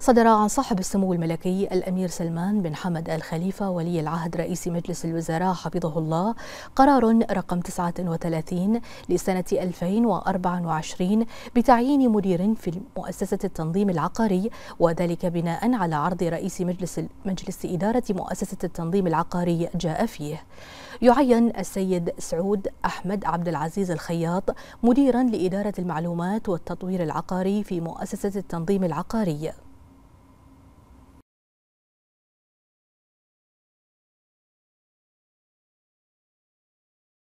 صدر عن صاحب السمو الملكي الأمير سلمان بن حمد الخليفة ولي العهد رئيس مجلس الوزراء حفظه الله قرار رقم 39 لسنة 2024 بتعيين مدير في مؤسسة التنظيم العقاري وذلك بناء على عرض رئيس مجلس مجلس إدارة مؤسسة التنظيم العقاري جاء فيه يعين السيد سعود أحمد عبد العزيز الخياط مديرا لإدارة المعلومات والتطوير العقاري في مؤسسة التنظيم العقاري